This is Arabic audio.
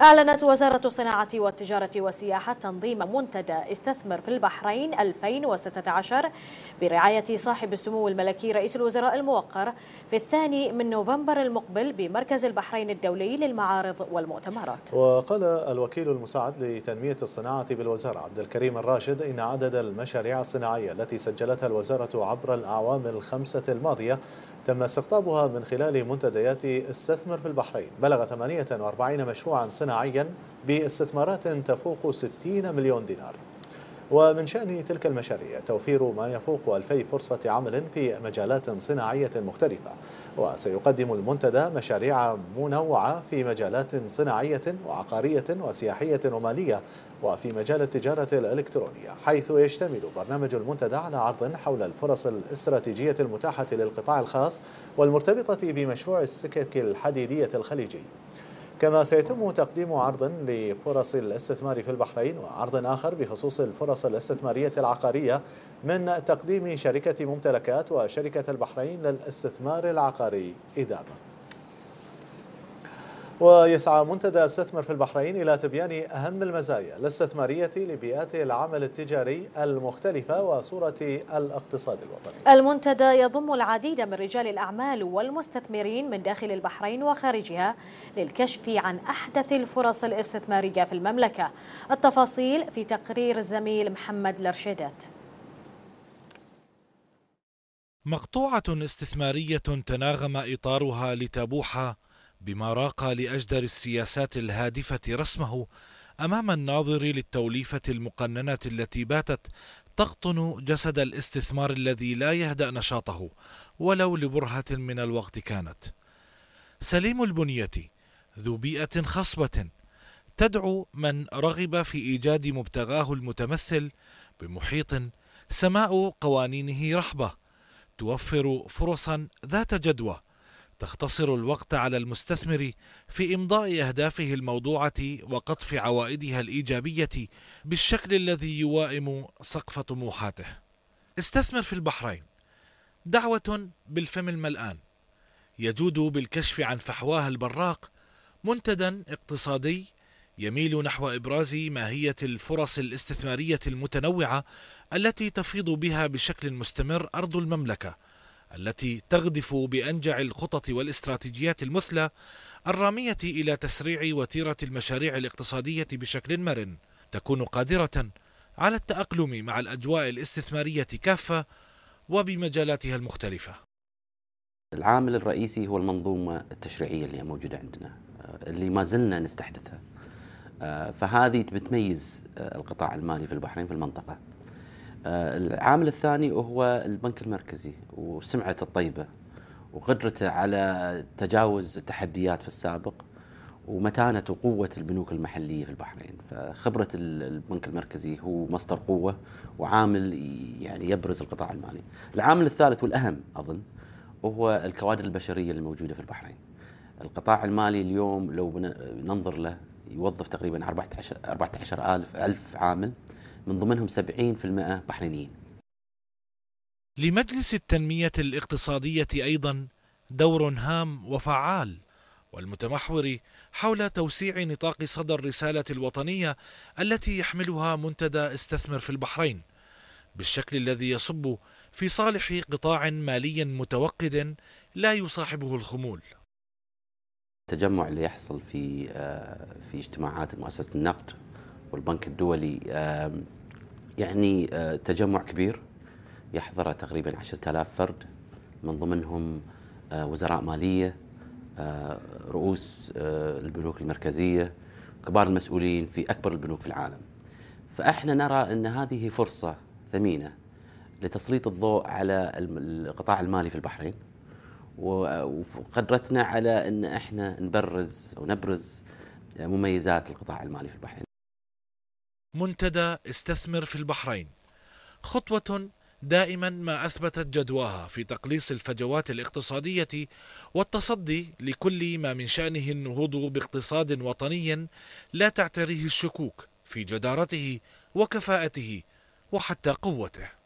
أعلنت وزارة الصناعة والتجارة والسياحة تنظيم منتدى استثمر في البحرين 2016 برعاية صاحب السمو الملكي رئيس الوزراء الموقر في الثاني من نوفمبر المقبل بمركز البحرين الدولي للمعارض والمؤتمرات. وقال الوكيل المساعد لتنمية الصناعة بالوزارة عبد الكريم الراشد إن عدد المشاريع الصناعية التي سجلتها الوزارة عبر الأعوام الخمسة الماضية تم استقطابها من خلال منتديات استثمر في البحرين بلغ 48 مشروعا صناعيا باستثمارات تفوق 60 مليون دينار ومن شأن تلك المشاريع توفير ما يفوق ألفي فرصة عمل في مجالات صناعية مختلفة وسيقدم المنتدى مشاريع منوعة في مجالات صناعية وعقارية وسياحية ومالية وفي مجال التجارة الإلكترونية حيث يشتمل برنامج المنتدى على عرض حول الفرص الاستراتيجية المتاحة للقطاع الخاص والمرتبطة بمشروع السكك الحديدية الخليجي كما سيتم تقديم عرض لفرص الاستثمار في البحرين وعرض آخر بخصوص الفرص الاستثمارية العقارية من تقديم شركة ممتلكات وشركة البحرين للاستثمار العقاري إدامة ويسعى منتدى استثمر في البحرين إلى تبيان أهم المزايا الاستثمارية لبيئات العمل التجاري المختلفة وصورة الاقتصاد الوطني المنتدى يضم العديد من رجال الأعمال والمستثمرين من داخل البحرين وخارجها للكشف عن أحدث الفرص الاستثمارية في المملكة التفاصيل في تقرير الزميل محمد لرشيدات مقطوعة استثمارية تناغم إطارها لتبوح بما راق لأجدر السياسات الهادفة رسمه أمام الناظر للتوليفة المقننة التي باتت تقطن جسد الاستثمار الذي لا يهدأ نشاطه ولو لبرهة من الوقت كانت سليم البنية ذو بيئة خصبة تدعو من رغب في إيجاد مبتغاه المتمثل بمحيط سماء قوانينه رحبة توفر فرصا ذات جدوى تختصر الوقت على المستثمر في إمضاء أهدافه الموضوعة وقطف عوائدها الإيجابية بالشكل الذي يوائم سقف طموحاته. استثمر في البحرين. دعوة بالفم الملآن. يجود بالكشف عن فحواها البراق منتدى اقتصادي يميل نحو إبراز ماهية الفرص الاستثمارية المتنوعة التي تفيض بها بشكل مستمر أرض المملكة التي تغدف بأنجع الخطط والاستراتيجيات المثلى الرامية إلى تسريع وتيرة المشاريع الاقتصادية بشكل مرن تكون قادرة على التأقلم مع الأجواء الاستثمارية كافة وبمجالاتها المختلفة العامل الرئيسي هو المنظومة التشريعية اللي موجودة عندنا آه، اللي ما زلنا نستحدثها آه، فهذه بتميز آه، القطاع المالي في البحرين في المنطقة العامل الثاني هو البنك المركزي وسمعته الطيبة وقدرته على تجاوز التحديات في السابق ومتانة وقوة البنوك المحلية في البحرين فخبرة البنك المركزي هو مصدر قوة وعامل يعني يبرز القطاع المالي العامل الثالث والأهم أظن هو الكوادر البشرية الموجودة في البحرين القطاع المالي اليوم لو ننظر له يوظف تقريبا 14 ألف عامل من ضمنهم 70% بحرينيين لمجلس التنمية الاقتصادية أيضا دور هام وفعال والمتمحور حول توسيع نطاق صدى الرسالة الوطنية التي يحملها منتدى استثمر في البحرين بالشكل الذي يصب في صالح قطاع مالي متوقد لا يصاحبه الخمول التجمع اللي يحصل في آه، في اجتماعات مؤسسة النقد والبنك الدولي يعني تجمع كبير يحضره تقريبا 10000 فرد من ضمنهم وزراء ماليه رؤوس البنوك المركزيه كبار المسؤولين في اكبر البنوك في العالم فاحنا نرى ان هذه فرصه ثمينه لتسليط الضوء على القطاع المالي في البحرين وقدرتنا على ان احنا نبرز ونبرز مميزات القطاع المالي في البحرين منتدى استثمر في البحرين خطوة دائما ما اثبتت جدواها في تقليص الفجوات الاقتصاديه والتصدي لكل ما من شانه النهوض باقتصاد وطني لا تعتريه الشكوك في جدارته وكفاءته وحتى قوته